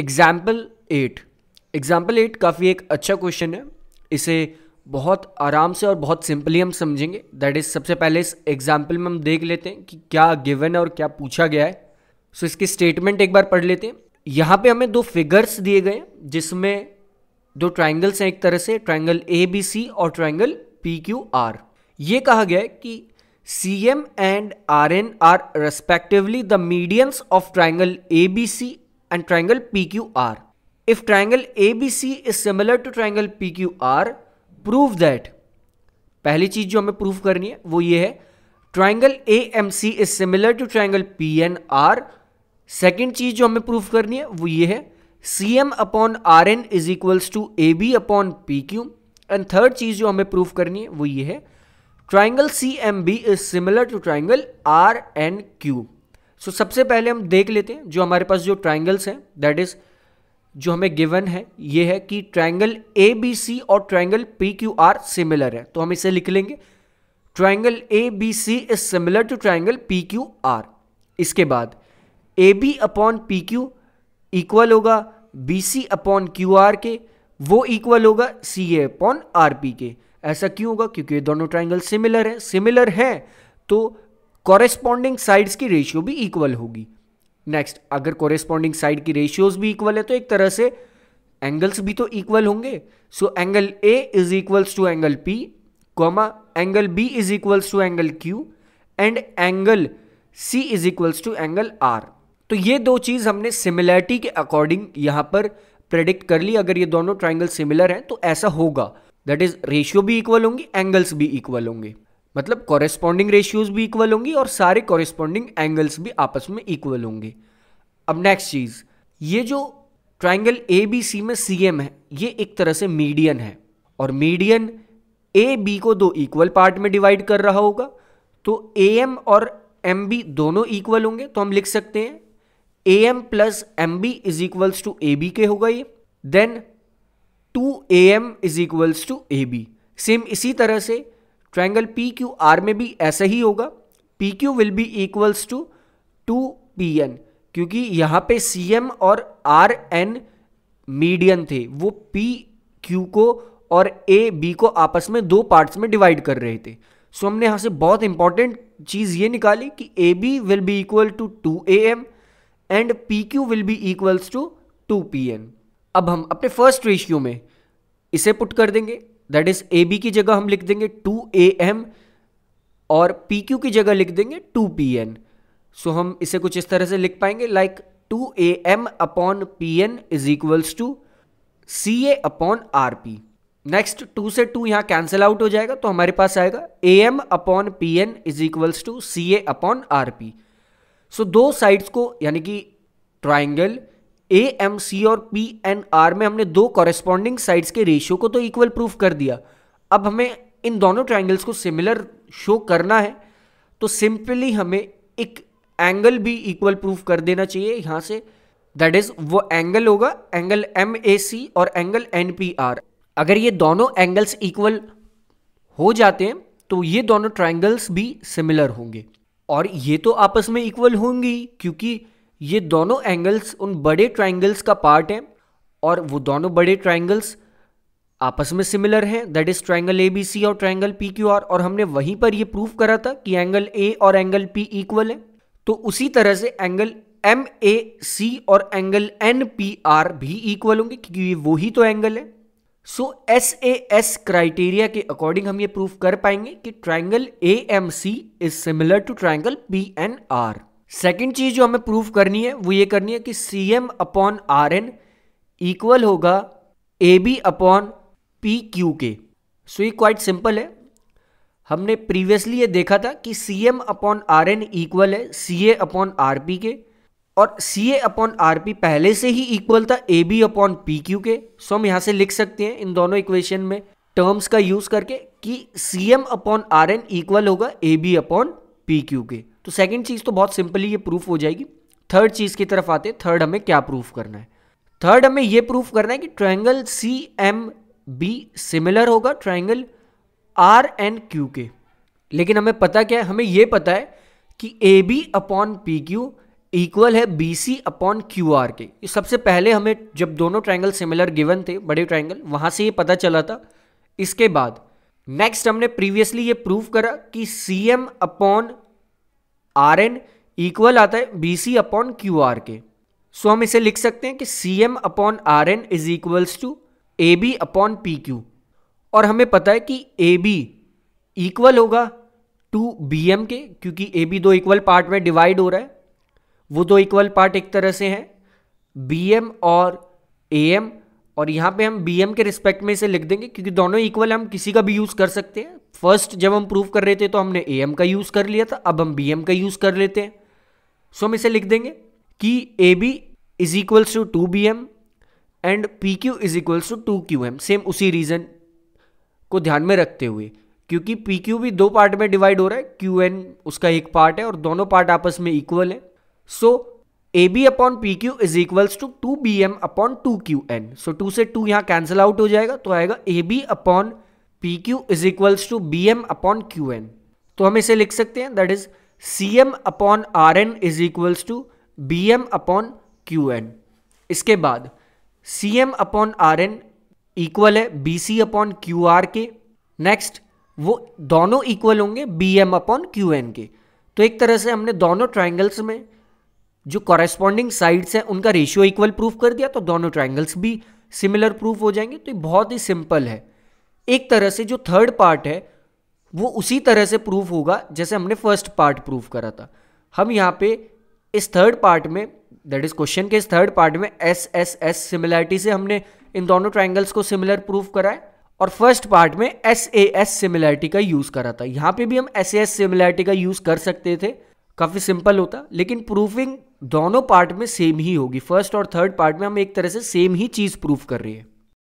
Example eight example eight काफ़ी एक अच्छा क्वेश्चन है इसे बहुत आराम से और बहुत सिंपली हम समझेंगे दैट इज़ सबसे पहले इस एग्जाम्पल में हम देख लेते हैं कि क्या गिवन है और क्या पूछा गया है सो so, इसकी स्टेटमेंट एक बार पढ़ लेते हैं यहाँ पे हमें दो फिगर्स दिए गए जिसमें दो ट्राइंगल्स हैं एक तरह से ट्राइंगल ए बी सी और ट्राइंगल पी क्यू आर ये कहा गया है कि C M and R N are respectively the medians of triangle A B C and triangle PQR. If triangle ABC is similar to triangle PQR, prove that. पहली चीज जो हमें proof करनी है वो ये है triangle A M C is similar to triangle P N R second चीज जो हमें प्रूफ करनी है वो ये है C M upon R N is equals to A B upon P Q and third चीज जो हमें प्रूफ करनी है वो ये है triangle C M B is similar to triangle R N Q so so, सबसे पहले हम देख लेते हैं जो हमारे पास जो ट्राइंगल्स हैं दैट इज जो हमें गिवन है ये है कि ट्राइंगल ए बी सी और triangle P Q R similar है तो हम इसे लिख लेंगे triangle A B C is similar to triangle P Q R इसके बाद A B upon P Q equal होगा B C upon Q R के वो इक्वल होगा C A upon R P के ऐसा क्यों होगा क्योंकि ये दोनों ट्राइंगल सिमिलर हैं सिमिलर हैं तो कॉरेस्पॉन्डिंग साइड्स की रेशियो भी इक्वल होगी नेक्स्ट अगर कॉरेस्पॉन्डिंग साइड की रेशियोज भी इक्वल है तो एक तरह से एंगल्स भी तो इक्वल होंगे so angle A is equals to angle P comma angle B is equals to angle Q and angle C is equals to angle R तो ये दो चीज़ हमने सिमिलैरिटी के अकॉर्डिंग यहाँ पर प्रेडिक्ट कर ली अगर ये दोनों ट्राइंगल सिमिलर हैं तो ऐसा होगा दैट इज रेशियो भी इक्वल होंगी एंगल्स भी इक्वल होंगे मतलब कॉरेस्पॉन्डिंग रेशियोज भी इक्वल होंगी और सारे कॉरेस्पॉन्डिंग एंगल्स भी आपस में इक्वल होंगे अब नेक्स्ट चीज़ ये जो ट्राइंगल ए बी सी में सी एम है ये एक तरह से मीडियन है और मीडियन ए बी को दो इक्वल पार्ट में डिवाइड कर रहा होगा तो ए एम और एम बी दोनों इक्वल होंगे तो हम लिख सकते हैं A M plus M B is equals to A B के होगा ये then two A M is equals to A B same इसी तरह से ट्राइंगल पी क्यू आर में भी ऐसा ही होगा P Q will be equals to two P N क्योंकि यहाँ पे सी एम और आर एन मीडियन थे वो पी क्यू को और ए बी को आपस में दो पार्ट्स में डिवाइड कर रहे थे सो हमने यहाँ से बहुत इंपॉर्टेंट चीज़ ये निकाली कि A B will be equal to two A M and P Q will be equals to two P N अब हम अपने फर्स्ट रेशियो में इसे पुट कर देंगे दैट इज ए बी की जगह हम लिख देंगे टू ए एम और पी क्यू की जगह लिख देंगे टू पी एन सो हम इसे कुछ इस तरह से लिख पाएंगे like two A M upon P N is equals to C A upon R P next two से टू यहाँ कैंसिल आउट हो जाएगा तो हमारे पास आएगा A M upon P N is equals to C A upon R P so दो sides को यानी कि ट्राइंगल ए एम सी और पी एन आर में हमने दो कॉरेस्पॉन्डिंग साइड्स के रेशियो को तो इक्वल प्रूफ कर दिया अब हमें इन दोनों ट्राइंगल्स को सिमिलर शो करना है तो सिंपली हमें एक एंगल भी इक्वल प्रूफ कर देना चाहिए यहाँ से दैट इज वो एंगल होगा एंगल एम ए सी और एंगल एन पी आर अगर ये दोनों एंगल्स इक्वल हो जाते हैं तो ये दोनों ट्राइंगल्स भी सिमिलर होंगे और ये तो आपस में इक्वल होंगी क्योंकि ये दोनों एंगल्स उन बड़े ट्राइंगल्स का पार्ट हैं और वो दोनों बड़े ट्राइंगल्स आपस में सिमिलर हैं that is triangle A B C और ट्राइंगल पी क्यू आर और हमने वहीं पर ये प्रूव करा था कि एंगल ए और एंगल पी इक्वल है तो उसी तरह से एंगल एम ए सी और एंगल एन पी आर भी इक्वल होंगे क्योंकि ये वो ही तो एंगल है so S A S criteria के अकॉर्डिंग हम ये प्रूव कर पाएंगे कि triangle A M C is similar to triangle P N R second चीज जो हमें प्रूफ करनी है वो ये करनी है कि C M upon R N equal होगा A B upon P Q के सो ये क्वाइट सिंपल है हमने प्रीवियसली ये देखा था कि C M upon R N equal है C A upon R P के और C A upon R P पहले से ही इक्वल था A B upon P Q के सो हम यहाँ से लिख सकते हैं इन दोनों इक्वेशन में टर्म्स का यूज करके कि C M upon R N equal होगा A B upon P Q के तो सेकेंड चीज़ तो बहुत सिंपली ये प्रूफ हो जाएगी थर्ड चीज़ की तरफ आते थर्ड हमें क्या प्रूफ करना है थर्ड हमें ये प्रूफ करना है कि triangle C M B similar होगा ट्राइंगल आर एन क्यू के लेकिन हमें पता क्या है हमें ये पता है कि A B upon P Q equal है B C upon Q R के सबसे पहले हमें जब दोनों ट्राइंगल सिमिलर गिवन थे बड़े ट्राइंगल वहाँ से ये पता चला था इसके बाद नेक्स्ट हमने प्रीवियसली ये प्रूफ करा कि C M upon R N equal आता है B C upon Q R के सो हम इसे लिख सकते हैं कि C M upon R N is equals to A B upon P Q और हमें पता है कि ए बी इक्वल होगा टू बी एम के क्योंकि ए बी दो इक्वल पार्ट में डिवाइड हो रहा है वो दो इक्वल पार्ट एक तरह से हैं बी एम और ए एम और यहाँ पे हम बी एम के रिस्पेक्ट में इसे लिख देंगे क्योंकि दोनों इक्वल हम किसी का भी यूज़ कर सकते हैं फर्स्ट जब हम प्रूव कर रहे थे तो हमने ए एम का यूज़ कर लिया था अब हम बी एम का यूज़ कर लेते हैं सो हम इसे लिख देंगे कि A B is equals to two B M and P Q is equals to two Q M same उसी रीज़न को ध्यान में रखते हुए क्योंकि पी क्यू भी दो पार्ट में डिवाइड हो रहा है क्यू एन उसका एक पार्ट है और दोनों पार्ट आपस में इक्वल है so A B upon P Q is equals to two B M upon two Q N so two से टू यहाँ कैंसिल आउट हो जाएगा तो आएगा A B upon P Q is equals to B M upon Q N तो हम इसे लिख सकते हैं that is C M upon R N is equals to B M upon Q N इसके बाद C M upon R N equal है B C upon Q R के नेक्स्ट वो दोनों इक्वल होंगे B M upon Q N के तो एक तरह से हमने दोनों ट्राइंगल्स में जो कॉरेस्पॉन्डिंग साइड्स हैं उनका रेशियो इक्वल प्रूफ कर दिया तो दोनों ट्राइंगल्स भी सिमिलर प्रूफ हो जाएंगे तो ये बहुत ही सिंपल है एक तरह से जो थर्ड पार्ट है वो उसी तरह से प्रूफ होगा जैसे हमने फर्स्ट पार्ट प्रूफ करा था हम यहाँ पे इस थर्ड पार्ट में दैट इज क्वेश्चन के इस थर्ड पार्ट में एस एस एस सिमिलैरिटी से हमने इन दोनों ट्राइंगल्स को सिमिलर प्रूफ करा है और फर्स्ट पार्ट में एस ए एस सिमिलैरिटी का यूज़ करा था यहाँ पे भी हम एस ए एस सिमिलैरिटी का यूज़ कर सकते थे काफ़ी सिंपल होता लेकिन प्रूफिंग दोनों पार्ट में सेम ही होगी फर्स्ट और थर्ड पार्ट में हम एक तरह से सेम ही चीज़ प्रूफ कर रहे हैं